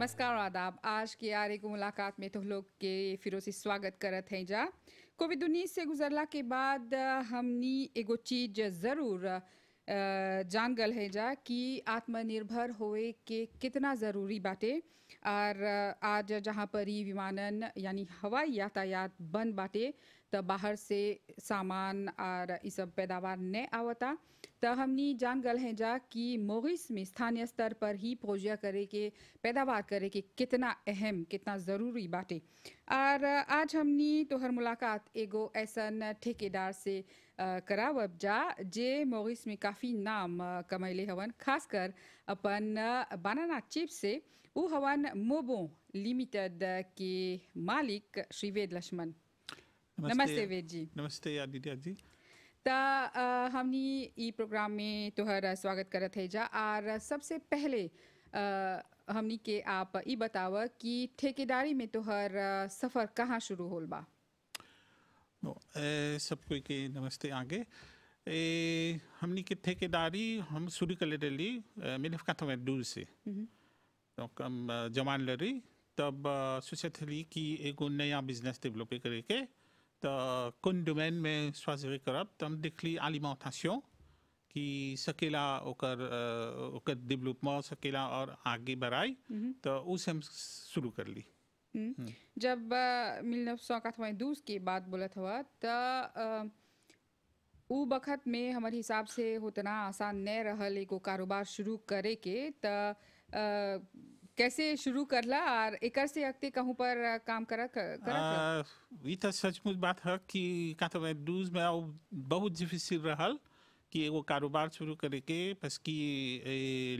नमस्कार आदाब आज के आर को मुलाकात में तो लोग के फिरोसी स्वागत करत हैं जा कोविड उन्नीस से गुजरला के बाद हमनी एगो चीज ज़रूर जान गल है जा कि आत्मनिर्भर होए के कितना ज़रूरी बाटे और आज जहाँ पर ही विमानन यानी हवाई यातायात बंद बाटे तो बाहर से सामान और इस सब पैदावार नहीं आवता त हमनी जान गल हैं जा कि मोगिस में स्थानीय स्तर पर ही पोजिया करे के पैदावार करे के कितना अहम कितना ज़रूरी बाटे और आज हमनी तोहर मुलाकात एगो ऐसा ठेकेदार से कराव जा जे मोगिस में काफ़ी नाम कमैले हवन खासकर अपन बनाना चिप्स से उहवन मोबो लिमिटेड के मालिक श्रीवेद लक्ष्मण नमस्ते वेद जी नमस्ते आदित्य जी तो हमने ई प्रोग्राम में तोहर स्वागत करत है जा और सबसे पहले आ, हमनी के आप ई बताव कि ठेकेदारी में तोहर सफ़र कहाँ शुरू होल बा नो सब कोई के नमस्ते आगे ए, हमनी के ठेकेदारी हम शुरू कर ले रही मिनफ का दूर से जमान ले रही तब सोचे सुसेथली कि एक नया बिजनेस डेवलप करे के तो कौन डोमेन में स्वास्थ्य करब तब तो देखली आलिमाउथासियों कि सकेला ओकर ओकर डेवलप में सकेला और आगे बढ़ाई हम्म। तो उस हम शुरू कर ली हम्म। हम्म। जब मिलने सौ का थवा दूस की बात बोला था तो उ बखत में हमारे हिसाब से उतना आसान नहीं रहा एगो कारोबार शुरू करे के तो कैसे शुरू कर ला और एक से अगते कहूँ पर काम करा करा ई तो सचमुच बात है कि का तो मैं डूज में आओ बहुत डिफिसिल रहा कि वो कारोबार शुरू करे के बस कि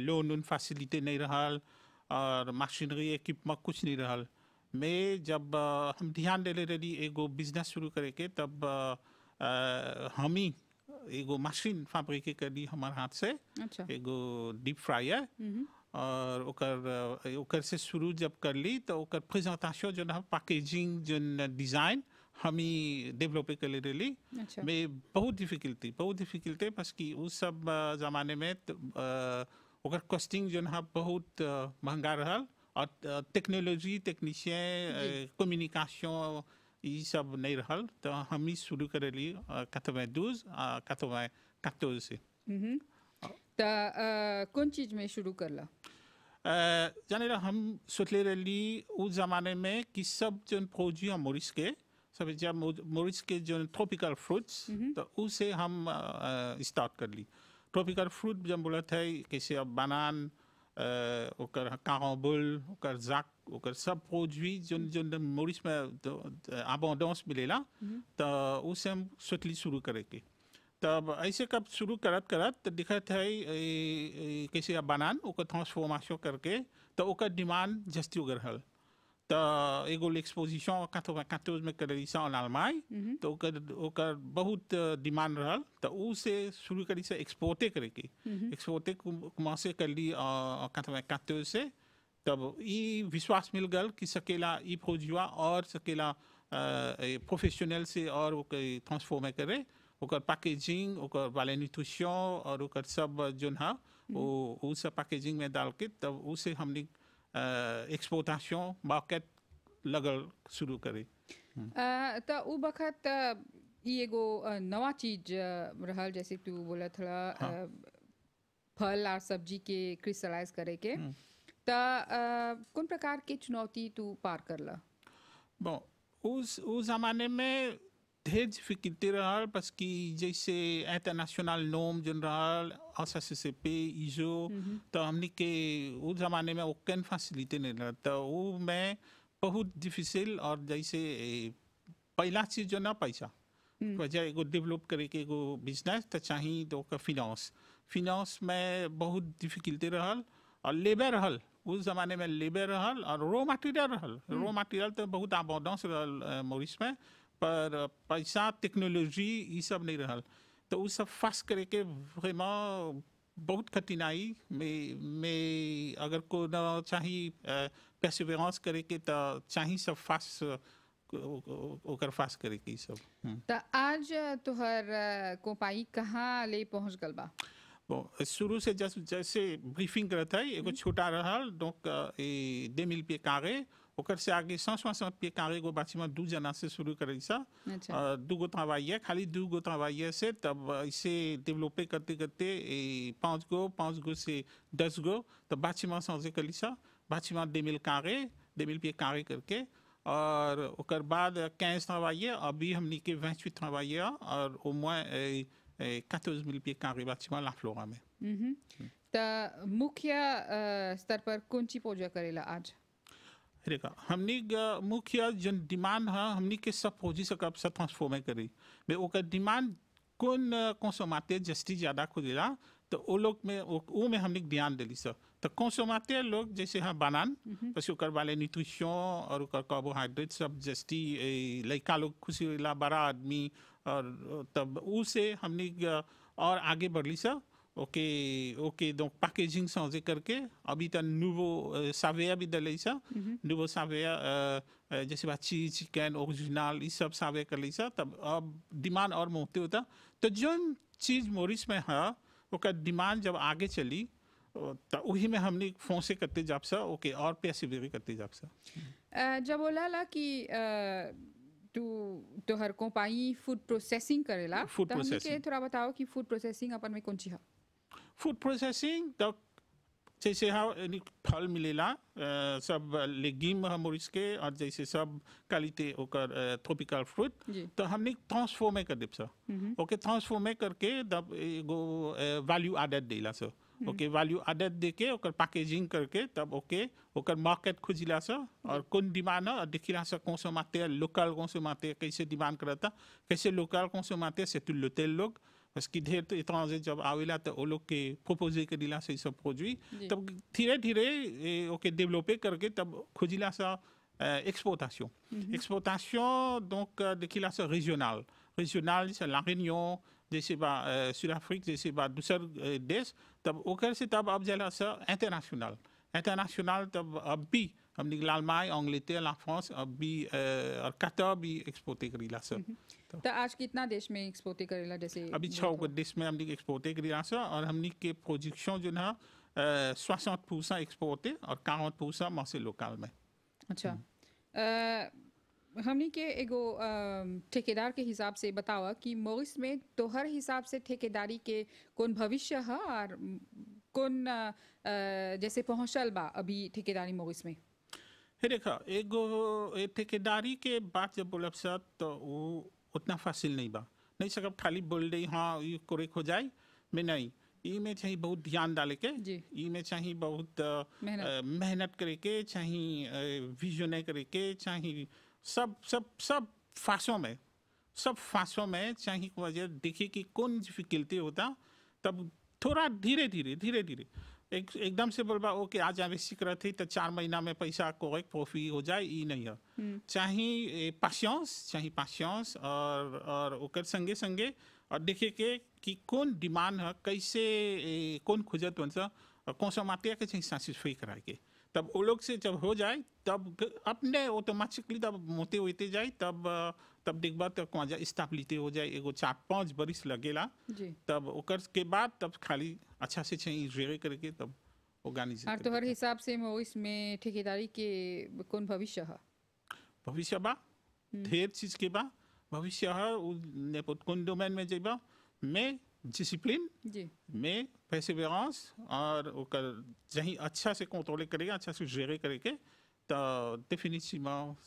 लोन उन फैसिलिटी नहीं रहा और मशीनरी इक्विपमेंट कुछ नहीं रहा मैं जब हम ध्यान दे ले रही एगो बिजनेस शुरू करे के तब हम ही एगो मशीन फैब्रिकेट कर दी हमारे हाथ से अच्छा। एगो डीप फ्रायर और उकर, से शुरू जब कर ली तो उकर प्रेजेंटेशन जो है पैकेजिंग जो डिज़ाइन हम ही डेवलप कर ले रही अच्छा। में बहुत डिफिकल्टी बहुत डिफिकल्टी बस कि उस सब ज़माने में तो, आ, कॉस्टिंग जो है बहुत महंगा रहा और टेक्नोलॉजी टेक्नीशियन कम्युनिकेशन ये सब नहीं रहा तो हम ही शुरू कर ली कतों में दूज कतों में से हम्म। कौन चीज में शुरू ला जाने रहा हम सोचले रही उ जमाने में कि सब जो फौजी हम मोरिस के सब जब मोरिस के जो ट्रॉपिकल फ्रूट्स तो उसे हम स्टार्ट कर ली ट्रॉपिकल फ्रूट जब बोला था कैसे अब बनान ओकर काबुल ओकर जाक ओकर सब फौजी जो जो मोरिस में आबोडोंस तो, तो, मिलेला हम्म। तो उसे हम सोचली शुरू करे के तब ऐसे कब शुरू करत करत तो दिखत है कैसे बनान ओकर थोड़ा करके तो ओकर डिमांड जस्ती उगर हल तो एगो एक्सपोजिशन कतो कतो में करी सा अनालमाई तो ओकर ओकर बहुत डिमांड रहल तो उसे से शुरू करी से एक्सपोर्टे करे हम्म। की एक्सपोर्टे कुमा से कर ली कतो कतो से तब ई विश्वास मिल गल कि सकेला ई फौजिया और सकेला प्रोफेशनल से और थोड़ा करे ओकर पैकेजिंग ओकर वाले न्यूट्रिशन और ओकर सब जो है वो वो सब पैकेजिंग में डाल के तब उसे हमने एक्सपोर्टेशन मार्केट लगल शुरू करे तो उ बखत ई एगो नवा चीज रहल जैसे तू बोला थोड़ा हाँ। फल और सब्जी के क्रिस्टलाइज करे के तो कौन प्रकार के चुनौती तू पार करला बो उस उस जमाने में de redifiquité générale parce que j'ai c'est international norm général en ISO, ISO तो que au उस जमाने में facilité ne नहीं रहा तो वो में difficile डिफिसिल और जैसे पहला चीज जो ना पैसा वजह एगो डेवलप करे के एगो बिजनेस तो चाहिए तो का फिनांस फिनांस में बहुत डिफिकल्टी रहल और लेबर रहल उस जमाने में लेबर रहल और रो मटेरियल रहल रो मटेरियल तो बहुत आबोडेंस रहल मोरिस में पर पैसा टेक्नोलॉजी ये सब नहीं रहा तो वो सब फंस करके वेमा बहुत कठिनाई में में अगर को न पैसे पेशेवेंस करे के तो चाही सब फास ओकर फास करे के सब तो आज तोहर कोपाई कहाँ ले पहुँच गल बा शुरू से जैसे ब्रीफिंग करता है एगो हम्म। छोटा रहल डोक डेमिल पे कागे auquel c'est agréé 160 pieds carrés au bâtiment 12 ans c'est sur le ça d'où travaillait Khalid d'où travaillait c'est il s'est développé côté côté et pense go pense go c'est deux go le bâtiment sans école ça bâtiment 2000 carrés 2000 pieds carrés करके और उसके बाद 15 travailleurs अभी हमने के 28 travailleurs और au moins 14 000 pieds carrés bâtiment la flora में त मुख्य स्तर पर कौन सी पूजा करेला आज ರೇಖಾ हमनी मुख्य जन डिमांड है हमनी के सब फौजी से कब सब ट्रांसफॉर्म करी बे ओकर डिमांड कौन कौन सा माते जस्टिस ज़्यादा खुदेला तो वो लोग में वो में हमने ध्यान दिली सर तो कौन सा माते लोग जैसे हाँ बनान पस ओकर वाले न्यूट्रिशन और ओकर कार्बोहाइड्रेट सब जस्टी लड़का लोग खुशी होला बड़ा आदमी और तब उसे हमने और आगे बढ़ली sir OK, OK, donc packaging changé quelque, habite un nouveau euh, saveur, habite de ça, mhm. nouveau saveur, euh, euh, je sais pas, chicken, original, सब saveur कर ली तब अब डिमांड और मोटे होता, तो जो चीज़ मोरिस में है, का डिमांड जब आगे चली, तो वही में हमने फोन से करते जाप सा, ओके और पैसे भी करते जाप सा। जब बोला ला कि तो तो हर को फूड प्रोसेसिंग करेला फूड प्रोसेसिंग थोड़ा बताओ कि फूड प्रोसेसिंग अपन में कौन सी है फूड प्रोसेसिंग द जैसे हम हाँ, फल मिलेला सब लेगिम हम इसके और जैसे सब क्वालिटी ओकर ट्रॉपिकल फ्रूट तो हमने ट्रांसफॉर्म कर देप सर ओके ट्रांसफॉर्म करके तब एगो वैल्यू एडेड देला सर हम्म। ओके वैल्यू आदत दे के ओकर पैकेजिंग करके तब ओके ओकर मार्केट खोजिला सर और कौन डिमांड है और देखिला सर कौन से माते लोकल कौन से माते कैसे डिमांड करता कैसे लोकल कौन से माते से तुल्य तो लोग parce qu'il est étranger, job, ah oui, là, au lieu que il a ce produit, Donc, as tiré, développé, que tu as régionale régionale donc, euh, de qui là, c'est régional. Régional, c'est la Réunion, euh, Sud-Afrique, c'est Séba, douceur d'Est, auquel c'est international. International, un pays. המליג לאלמאי, אנגלטר, לפרנס, भी और Qatar भी एक्सपोर्टे Karila sir तो आज कितना देश में एक्सपोर्टे करीला जैसे अभी छः देश में हमने एक्सपोर्टे करीला सर और हमने के प्रोजेक्शन जो ना सोसठ पूसा एक्सपोर्टे और कावट पूसा मौसे लोकल में अच्छा हमने के एगो ठेकेदार के हिसाब से बताओ कि मोरिस में तो हर हिसाब से ठेकेदारी के कौन भविष्य है और कौन जैसे पहुंचल बा अभी ठेकेदारी मोरिस में देखो एगो ठेकेदारी के बात जब बोल सर तो वो उतना फासिल नहीं बा नहीं सकब खाली बोल रही हाँ ये कोरे खो जाए मैं नहीं में चाहे बहुत ध्यान डाले के में चाहे बहुत मेहनत करे के चाहे विजन करे के चाहे सब सब सब फासों में सब फासों में चाहे वजह देखे कि कौन डिफिकल्टी होता तब थोड़ा धीरे धीरे धीरे धीरे एक एकदम से बोलबा ओके आज आवेशिक रहते तो चार महीना में पैसा को एक प्रॉफिट हो जाए ई नहीं है चाहे पासियांस चाहे पासियांस और और ओकर संगे संगे और देखे के कि कौन डिमांड है कैसे कौन खुजत बन सा कौन सा मात्रा के चाहे सेटिस्फाई कराए के तब वो लोग से जब हो जाए तब अपने ऑटोमेटिकली तब मोते होते जाए तब तब देखबा तक वहाँ जाए स्टाफ लेते हो जाए एगो चार पाँच बरिस लगेला तब ओकर के बाद तब खाली अच्छा से छह छे करके तब वो गानी हर तो हर हिसाब से मैं इसमें ठेकेदारी के कौन भविष्य है भविष्य बा हम्म। ढेर चीज के बा भविष्य है नेपोट कौन डोमेन में जेबा मैं डिसिप्लिन में पेसिवेरांस और ओकर जही अच्छा से कंट्रोल करेगा अच्छा से जेरे करके तो डेफिनेटली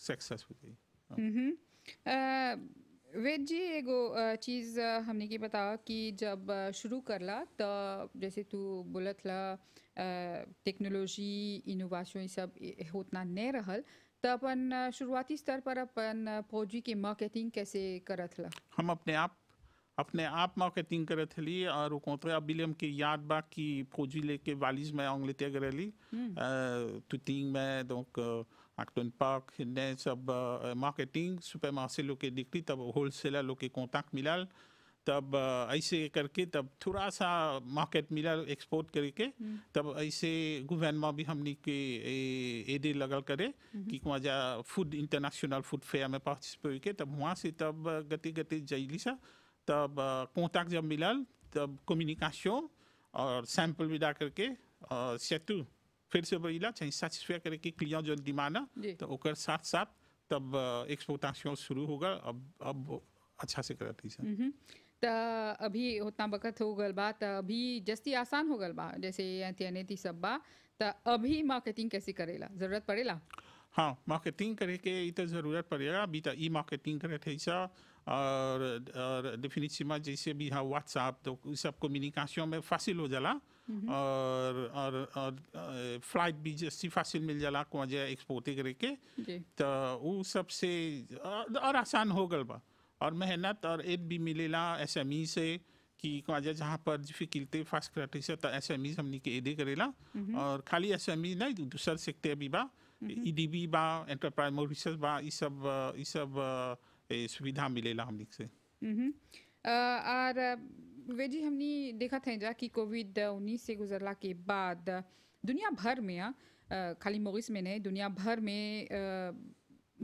सक्सेस हाँ। हम्म, हम्म। वेद जी एगो चीज़ हमने की बता कि जब शुरू कर ला तो जैसे तू बोलत ला टेक्नोलॉजी इनोवेशन ये सब होतना नहीं रहल तो अपन शुरुआती स्तर पर अपन फौजी के मार्केटिंग कैसे करत ला हम अपने आप अपने आप मौके तीन करे थली और कोतरा बिलियम के याद बा की फौजी लेके वालिज में ली हम्म। तो तीन में तो Acton पार्क ने सब मार्केटिंग सुपर मार्केट लोग के दिखली तब होलसेलर लोग के कांटेक्ट मिला तब ऐसे करके तब थोड़ा सा मार्केट मिला एक्सपोर्ट करके हम्म। तब ऐसे में भी हमने के एडे लगल करे हम्म। कि वहाँ फूड इंटरनेशनल फूड फेयर में पार्टिसिपेट के तब वहाँ से तब गति गति जैली सा तब कॉन्टैक्ट जब मिलल तब कम्युनिकेशन और सैंपल मिला करके सेतु फिर से बोला चाहे सेटिस्फाई करे कि क्लियर जो डिमांड है तो ओकर साथ साथ तब एक्सपोर्टेशन शुरू होगा अब अब अच्छा से करती है तो अभी उतना वक़्त हो गल बा त अभी जस्ती आसान हो गल बा जैसे अनेती सब बा तो अभी मार्केटिंग कैसे करेला ज़रूरत पड़ेला हाँ मार्केटिंग करे के इतना ज़रूरत पड़ेगा अभी तो ई मार्केटिंग करे थे और, और में जैसे भी है व्हाट्सएप तो उस सब कम्युनिकेशन में फासिल हो जाला mm-hmm. और और और फ्लाइट भी जैसी फासिल मिल जाला को जो एक्सपोर्ट करके तो वो सबसे और, आसान हो गल बा और मेहनत और एड भी मिलेला एस एम ई से कि जाए जहाँ पर डिफिकल्टी फास्ट करते से तो एस e एम ई हमने के एडे करेला mm-hmm. और खाली एस एम ई नहीं दूसर सेक्टर भी बा mm-hmm. e E D B बा एंटरप्राइज रिसर्च बा सब ये सब सुविधा मिलेला हम से और वे जी हमने देखा थे जा कि कोविड उन्नीस से गुजरला के बाद दुनिया भर में आ, खाली मोगिस में नहीं दुनिया भर में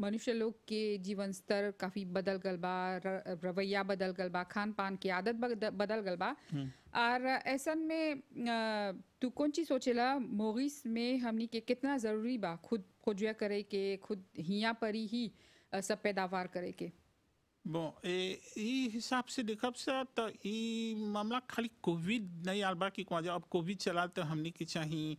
मनुष्य लोग के जीवन स्तर काफ़ी बदल गल बा रवैया बदल गल बा खान पान की आदत बदल गल बा और हम्म। ऐसा में तू कौन चीज़ सोचेला मोगिस में हमने के कितना ज़रूरी बा खुद खोजिया करे के खुद हिया परी ही सब पैदावार करे के Bom, ए e हिसाब से देखब से तो ई मामला खाली कोविड नहीं आल बाकी कि कहा अब कोविड चला तो हमने की चाही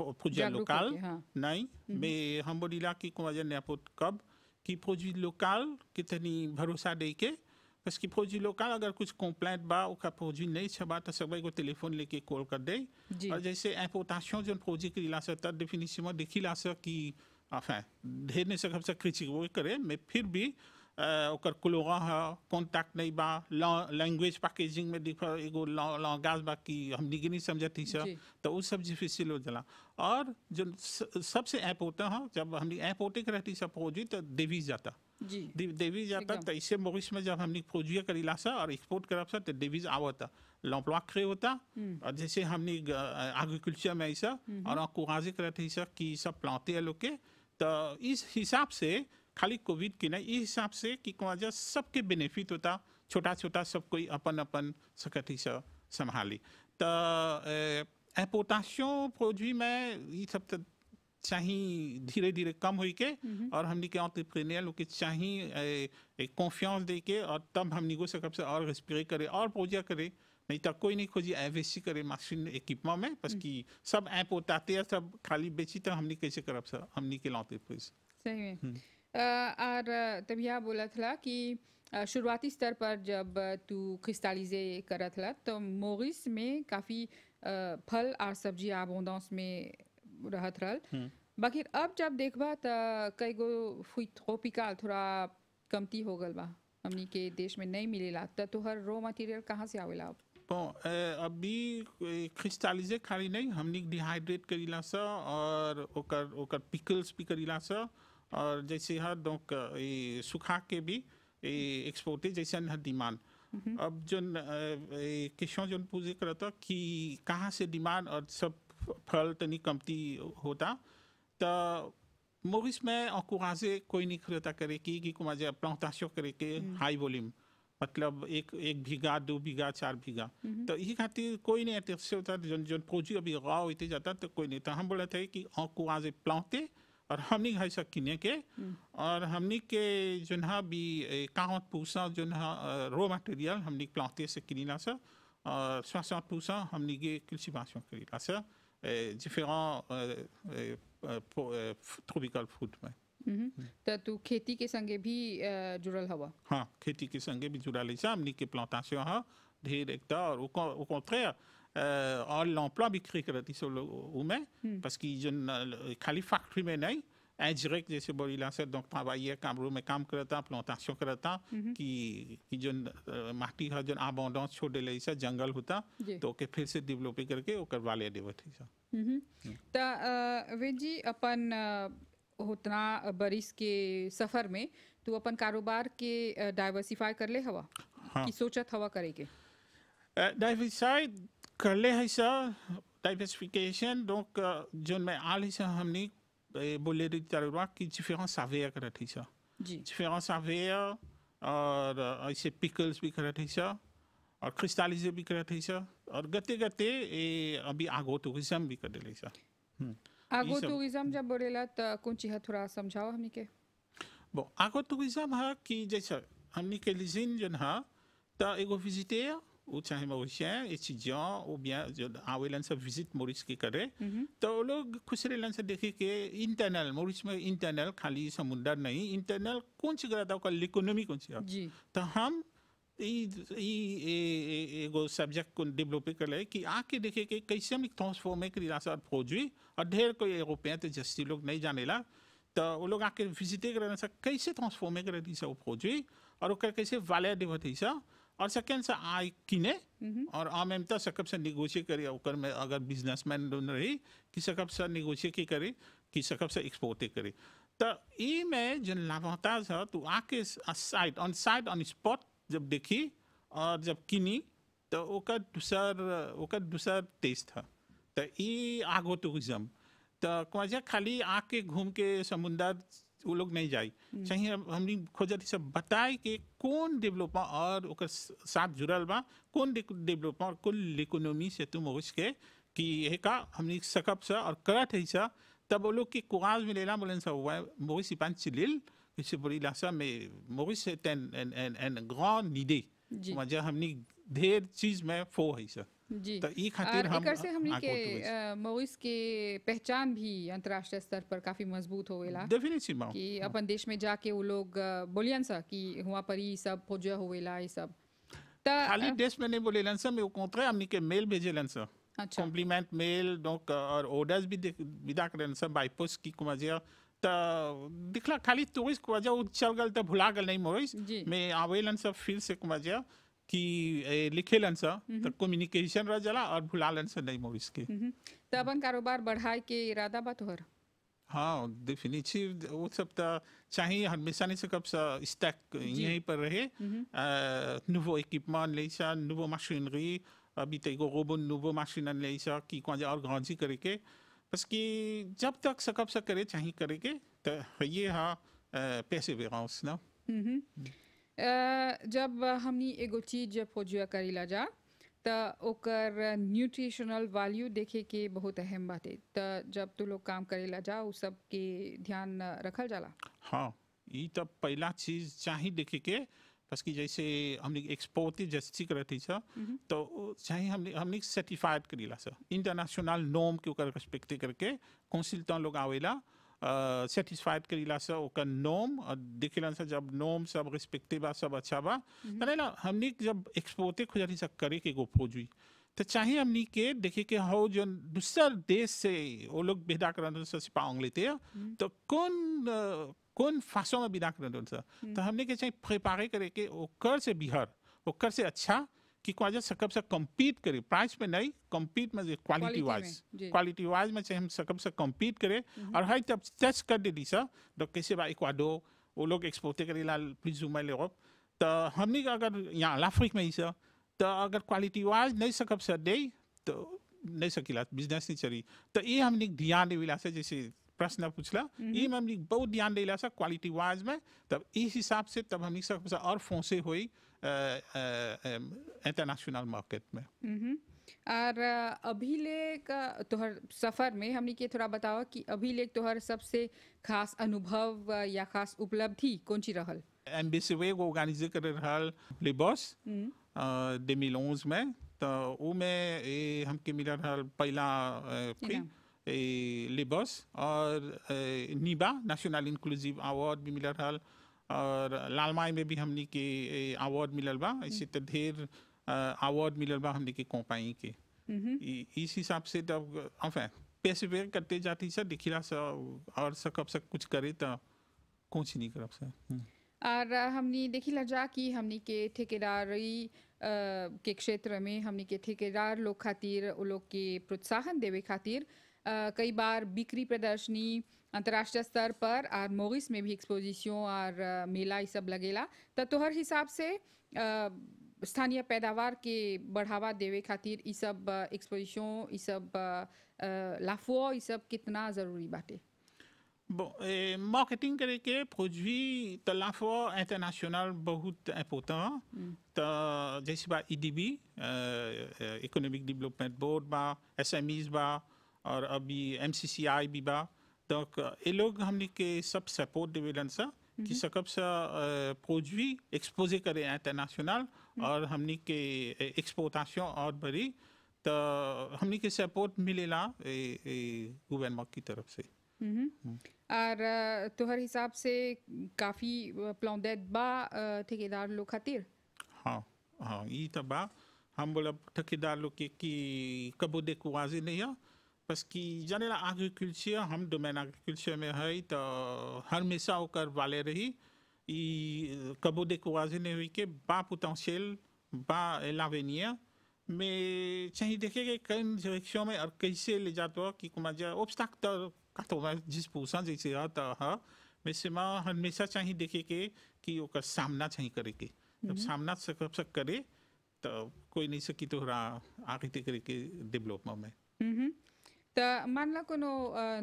पूजा लोकल हाँ। नहीं बे हमर इलाके की कहा नेपोट कब कि फौजी लोकल कितनी भरोसा दे के बस कि फौजी लोकल अगर कुछ कंप्लेंट बा ओका फौजी नहीं छबा तो सबई को टेलीफोन लेके कॉल कर दे और जैसे एपोताशो जो फौजी के इलाके तक डेफिनेशन में देखिला से कि enfin हेर्ने सक्छ कृषिको करे मे फिर भी ओकर कुलोगा है कॉन्टैक्ट नहीं बा लैंग्वेज पैकेजिंग में डिफर एगो लॉन्गाज बा कि हमनी के नहीं समझती सर तो वो सब डिफिसिल हो जला और जो सबसे ऐप होता है जब हमनी ऐप होते के रहती सब फौजी तो देवी जाता देवी जाता तो इससे मौरिस में जब हमनी फौजिया करीला सा और एक्सपोर्ट करब सा तो देवीज आवता लॉम्पलाक्रे होता हम्म। और जैसे हमनी एग्रीकल्चर में ऐसा हम्म। और कुराजिक रहती सर कि सब प्लांते लोग के तो इस हिसाब से खाली कोविड की नहीं इस हिसाब से कि वजह सबके बेनिफिट होता छोटा छोटा सब कोई अपन अपन सकती से संभाली तो पोटासियो फौजी में ये सब तो चाही धीरे धीरे कम हुई के और हमने क्या लोग के चाही कॉन्फिडेंस दे के और तब हमने को सकब से और स्प्रे करे और पूजा करे नहीं तो कोई नहीं खोजी ऐप ऐसी करे मशीन इक्विपमा में बस हम्म। की सब ऐप उतारते या सब खाली बेची तो हमने कैसे करब सर हमने के लाते पैसे सही में हम्म। और तभी आप बोला था कि शुरुआती स्तर पर जब तू क्रिस्टालिजे करा था तो मोरिस में काफ़ी फल और सब्जी आबोंदांस में रहत रहा हम्म। बाकी अब जब देखबा तो कई गो ट्रॉपिकल थोड़ा कमती हो गल बा हमनी के देश में नहीं मिलेला तो हर रॉ मटेरियल कहाँ से आवेला अब तो अभी क्रिस्टलाइजे खाली नहीं हमने डिहाइड्रेट करीला सा और ओकर ओकर पिकल्स भी करीला सा और जैसे हर donc ये सुखा के भी ये एक्सपोर्टे जैसे हर डिमांड अब जो किशोर जो पूजे करता कि कहाँ से डिमांड और सब फल तो नहीं कमती होता तो मोरिस में अंकुराजे कोई नहीं खरीदा करे कि कुमाजे अपना करे के हाई वॉल्यूम मतलब एक एक बीघा दो बीघा चार बीघा हम्म। तो ये खातिर कोई नहीं आते से होता जो जो फौजी अभी गाँव होते जाता तो कोई नहीं तो हम बोला था कि कुआं से प्लाउते और हमने है सब किने के हम्म। और हमने के जो ना हाँ भी कावत पूसा जो ना रो मटेरियल हमने प्लाउते से किनीला सा और स्वास्थ्य पूसा हमने के कृषि भाषण करीला सा différents euh, euh, euh, tropical food. हम्म। हम्म। तो तू खेती के संगे भी जुड़ल हवा हाँ खेती के संगे भी जुड़ल है हमनी के प्लांटेशन है हाँ, ढेर एक और वो कौन euh, और l'emploi भी crée करती सब लोग उमें हम्म। parce que जन euh, खाली फैक्ट्री में नहीं indirect जैसे बोली लासे donc travailler कामरू में काम करता plantation करता कि कि जन माटी है जन abondance छोड़ दे से जंगल होता तो के फिर से डेवलप करके ओकर वाले देवत है त वे जी अपन होतना बरिस के सफ़र में तू तो अपन कारोबार के डाइवर्सिफाई कर ले हवा हाँ। की सोचत हवा करे के डाइवर्सिफाई कर ले है सर डाइवर्सिफिकेशन donc जो मैं आल सर हमने बोले रही तरुआ की डिफरेंस सावेयर कर रही सर जी डिफरेंस सावेयर और ऐसे पिकल्स भी कर रही सर और क्रिस्टालिजे भी कर रही सर और गते गते अभी आगो तो भी कर रही सर एगोटूरिज्म जब बोले तो कुछ थोड़ा समझाओ हमी के बो आगो टूरिज्म कि जैसे हमी के लिजिन जो है तो एगो विजिटेर वो चाहे मोरिशियन एचिजियन ओ बिया जो आवेलन से विजिट मोरिश की करे तो वो लोग खुश रहे लंस देखे के इंटरनल मोरिश में इंटरनल खाली समुद्र नहीं इंटरनल कौन सी ग्रह था उसका कौन सी है तो हम एगो सब्जेक्ट को डेवलप करे कि आके देखे के कैसे हम ट्रांसफॉर्म है क्रीड़ा फौजी और ढेर कोई एगो पे तो जस्ती लोग नहीं ला तो वो लोग आके विजिटे कर सर कैसे ट्रांसफॉर्म है सर सब और कैसे वाले देवत है और सेकेंड से आ किने और आम एम तो सकब से निगोशिए करी ओकर में अगर बिजनेसमैन रही कि सकब से की करी कि सकब से एक्सपोर्टे करी तो ई में जन लाभता है तो आके site on site on spot जब देखी और जब किनी तो ओकर दूसर ओकर दूसर टेस्ट था तो ये आगो टूरिज्म तो कहा खाली आके घूम के समुंदर वो लोग नहीं जाए चाहिए हम्म। हमने खोजत सब बताए कि कौन डेवलपर और ओकर साथ जुड़ल बा कौन डेवलपर और कुल इकोनॉमी से तुम उस के कि यह का हमने सकब से और करत है तब वो लोग के कुआज में लेना बोले सब हुआ मोहित सिपान चिलिल मुझसे में मोरिस एन एन एन एन ग्रैंड नीडे मजा हमनी ढेर चीज में फो है सर जी तो ई खातिर हम एकर से हमनी के मौस के पहचान भी अंतरराष्ट्रीय स्तर पर काफी मजबूत होवेला डेफिनेटली मां कि अपन देश में जाके वो लोग बोलियन सा कि हुआ पर ई सब पूजा होवेला ई सब त खाली देश में नहीं बोलेलन सा मैं कोंतरे हमनी के मेल भेजे सा अच्छा कॉम्प्लीमेंट मेल डोक और ऑर्डर्स भी विदा करें सा बाय पोस्ट की कुमाजिया त दिखला खाली तोइस को वजह चल गल तो भुला गल नहीं मोइस मैं आवेलन सब फिर से वजह कि लिखे लन सा तो कम्युनिकेशन रह जला और भुला लन से नहीं मोइस के तो अपन कारोबार बढ़ाई के इरादा बा तोहर हाँ डेफिनेटिव वो सब तो चाहिए हमेशा नहीं से कब सा स्टैक यहीं पर रहे हम्म, नुवो इक्विपमेंट ले सा नुवो मशीनरी अभी तेरे को रोबो नुवो मशीनरी ले सा कि कौन जा और गांजी करके बस parce jab tak sakap sa kare chahi karege तो ये हाँ पैसे उस ना जब हमने एगो चीज जब खोजुआ ला जा तो ओकर न्यूट्रिशनल वैल्यू देखे के बहुत अहम बात है तो जब तू लोग काम करे ला जा उस सब के ध्यान रखल जाला हाँ ये तब पहला चीज चाहे देखे के कि जैसे हमने एक्सपोर्ट जैसे करती तो चाहे हमने हमने सर्टिफाइड ला सर इंटरनेशनल नॉर्म के ऊपर रेस्पेक्ट करके कौंसिल तो लोग आवेला सेटिस्फाइड ला से ओकर नॉम ला से जब नॉम सब रिस्पेक्टिव बा सब अच्छा बा हम्म। तनेला हमने जब एक्सपोर्टे खुजारी से करे के गो फौज हुई तो चाहे हमनी के देखे के हो जो दूसर देश से वो लोग विदा करन से सिपांग लेते हैं हम्म। तो कौन कौन फासों में विदा करन से हम्म। तो हमने के चाहे प्रिपेयर करे के ओकर से बिहार ओकर से अच्छा कि क्वाज सकब से कम्पीट करे प्राइस में नहीं कम्पीट में क्वालिटी वाइज क्वालिटी वाइज में चाहे हम सकब से कम्पीट करे हम्म। और हाई तब टच कर दे दी सर तो कैसे बा इक्वाडो वो लोग एक्सपोर्टे करे ला प्लीज जुमा ले तो हमने अगर यहाँ लाफ्रिक में ही सर तो अगर क्वालिटी वाइज नहीं सकब सर दे तो नहीं सकिला बिजनेस नहीं चली तो ये हमने ध्यान देविला से जैसे प्रश्न पूछला ये में हमने बहुत ध्यान देला से क्वालिटी वाइज में तब इस हिसाब से तब हम सब और फोसे हुई इंटरनेशनल मार्केट में और अभी ले का तोहर सफ़र में हमने के थोड़ा बताओ कि अभी ले तोहर सबसे खास अनुभव या खास उपलब्धि कौन सी रहल एम्बेसी वेग ऑर्गेनाइज कर रहल लिबॉस 2011 में त तो उमें ए हमके मिला हल पहला फिल्म लिबस और ए, नीबा नेशनल इंक्लूसिव अवार्ड भी मिला हल और लालमाई में भी हमने के अवार्ड मिलल बा हम्म। इसी तरह ढेर अवार्ड मिलल बा हमने के कंपाई के इस हिसाब से तब अफे वेयर करते जाती सर दिखिला सर और कब सब कुछ करे तो कुछ नहीं करब सर हम्म। और हमने देखिला जा कि हमने के ठेकेदारी के क्षेत्र में हमने के ठेकेदार लोग खातिर वो लोग के प्रोत्साहन देवे खातिर कई बार बिक्री प्रदर्शनी अंतर्राष्ट्रीय स्तर पर और मोगिस में भी एक्सपोजिशन और मेला ये सब लगेला तो तोहर हिसाब से स्थानीय पैदावार के बढ़ावा देवे खातिर ये सब एक्सपोजिशन ये सब लाफो ये सब कितना ज़रूरी बाटे Bon, et euh, marketing के produit de l'effort international बहुत important. Mm. तो जैसे बा ईडीबी इकोनॉमिक डेवलपमेंट बोर्ड बा एसएमईज बा और अभी एमसीसीआई भी बा तो ये लोग हमने के सब सपोर्ट डिवेलन सा mm -hmm. कि सकब सा प्रोजवी एक्सपोजे करे इंटरनेशनल mm -hmm. और हमने के एक्सपोर्टेशन और बड़ी तो हमने के सपोर्ट मिलेला गवर्नमेंट की तरफ से mm -hmm. और तोहर हिसाब से काफ़ी प्लौंदैत बा ठेकेदार लोग खातिर हाँ हाँ ये तो बा हम बोला ठेकेदार लोग के कि कबो देखो वाजी नहीं है बस कि जाने ला एग्रीकल्चर हम डोमेन एग्रीकल्चर में है तो हमेशा ओकर वाले रही ई को देखो वाजी नहीं हुई के बा पोटेंशियल बा लावेनिया में चाहिए देखेंगे कई डायरेक्शन में और कैसे ले जाते हो कि कुमार ऑब्स्टाक टोलाजी पूसा जैसे आता हा मैं सिमा हमेशा चाहिए देखे के कि ओकर सामना चाहिए करे के जब हम्म। सामना सब सक करे तो कोई नहीं सकी तो हरा आगे तक करे के डेवलपमेंट में हम्म। तो मान लो कोनो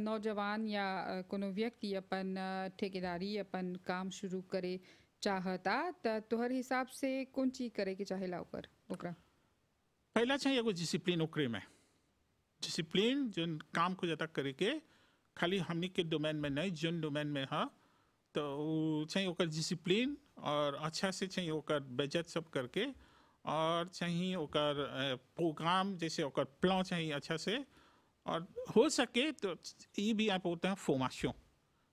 नौजवान या कोनो व्यक्ति अपन ठेकेदारी अपन काम शुरू करे चाहता तो तोहर हिसाब से कौन चीज करे के चाहे चाहेला ओकर ओकरा पहला चाहिए एगो डिसिप्लिन ओकरे में डिसिप्लिन जो काम को ज्यादा करे के खाली हमने के डोमेन में नहीं जो डोमेन में है हाँ, तो चाहिए ओकर डिसिप्लिन और अच्छा से चाहिए ओकर बजट सब करके और चाहिए ओकर प्रोग्राम जैसे ओकर प्लान चाहिए अच्छा से और हो सके तो ये भी आप होते हैं फॉर्माशन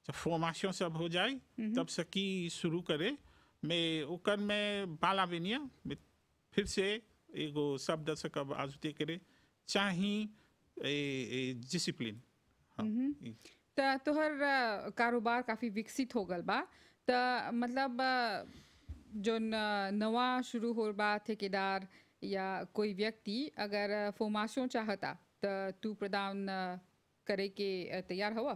जब फॉर्माशन सब हो जाए तब सकी शुरू करे मैं ओकर में बाला बनिया फिर से एगो शब्द सब कब आजुते करे चाही डिसिप्लिन तो हम्म तोहर कारोबार काफ़ी विकसित हो गल बा तो मतलब जो नवा शुरू हो बा ठेकेदार या कोई व्यक्ति अगर फोमाशो चाहता तो तू प्रदान करे के तैयार हो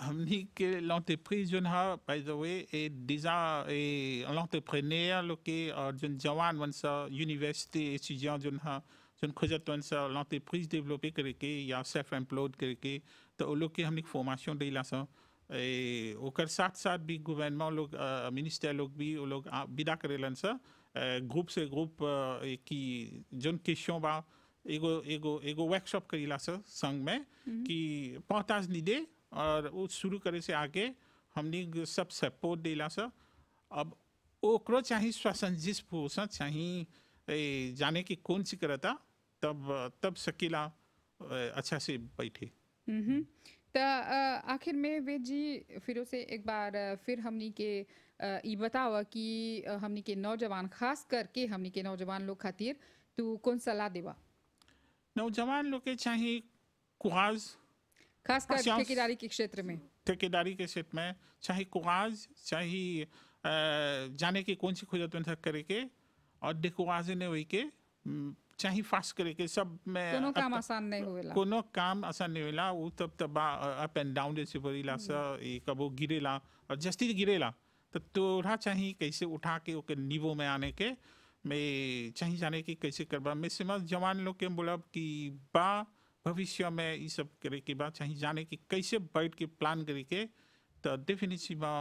हमनी के que जो है बाय द वे ए डिजा ए est l'entrepreneur के और जो जवान वंश यूनिवर्सिटी एstudiant जो है जोन खोजतवन सा l'entreprise करे के या सेल्फ एम्प्लॉयड करे के तो वो लोग के हमने फॉर्मेशन दिला सा ए ओकर साथ साथ भी गवर्नमेंट लोग मिनिस्टर लोग भी वो लोग विदा लन सा ग्रुप से ग्रुप की जोन क्वेश्चन बा एगो एगो एगो वर्कशॉप ला सर संग में कि पहुँचाज नहीं दे और वो शुरू करे से आगे हमने सब सपोर्ट दे ला सर अब ओकरो चाहे स्वसंजिस पोषण चाहिए जाने की कौन सी करता तब तब शकीला अच्छा से बैठी तो आखिर में वे जी फिर से एक बार फिर हमने के ये बतावा कि हमने के नौजवान खास करके हमने के नौजवान लोग खातिर तू कौन सलाह देवा नौजवान लोग के चाहे कुआज खास कर अच्छा। ठेकेदारी के क्षेत्र में ठेकेदारी के क्षेत्र में चाहे कुआज चाहे जाने की कौन सी खोजत करे के और डेकुआज ने वही के चाहे फास्ट करे के सब में कोनो काम आसान नहीं होएला कोनो काम आसान नहीं होएला उ तब तब अप एंड डाउन जैसे बोलीला हम्म। सा ये कबो गिरेला और जस्ती गिरेला तो तोरा चाहिए कैसे उठा के ओके नींबू में आने के मैं चाहिए जाने की कैसे करवा मैं समझ जवान लोग के बोलब कि बा भविष्य में ये सब करे के बा चाहिए जाने की कैसे बैठ के प्लान करे के तो डेफिनेटली बा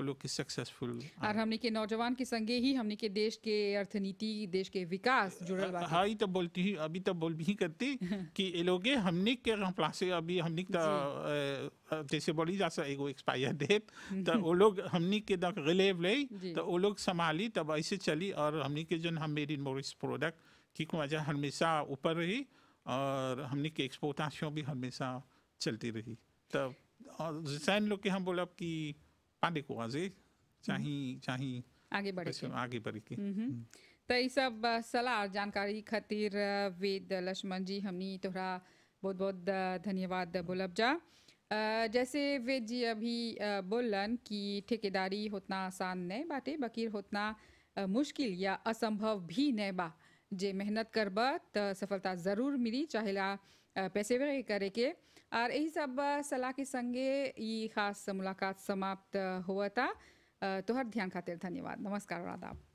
को लोग की सक्सेसफुल हाँ। और हमने के नौजवान के संगे ही हमने के देश के अर्थनीति देश के विकास जुड़ल हाँ, बात हाई तो बोलती ही अभी तो बोल भी करती कि ये लोग हमने के प्लासे अभी हमने का जैसे बोली जा सा एगो एक्सपायर डेट तो वो लोग हमने के द रिलेव ले तो वो लोग संभाली तब ऐसे चली और हमने के जो हम मेड इन मोरिस प्रोडक्ट की वजह हमेशा ऊपर रही और हमने के एक्सपोर्टाशन भी हमेशा चलती रही तब और रसायन लोग के हम बोला कि पांडे को आजे चाहिए हम्म। चाहिए आगे बढ़े आगे बढ़े के हम्म। तो ये सब सलाह जानकारी खातिर वेद लक्ष्मण जी हमने तोहरा बहुत बहुत धन्यवाद बोलब जा जैसे वेद जी अभी बोलन कि ठेकेदारी होतना आसान नहीं बाटे बकीर होतना मुश्किल या असंभव भी नहीं बा जे मेहनत करब त सफलता ज़रूर मिली चाहेला पेशेवर करे के आर यही सब सलाह के संगे ये खास मुलाकात समाप्त हुआ था तोहर ध्यान खातिर धन्यवाद नमस्कार आदाब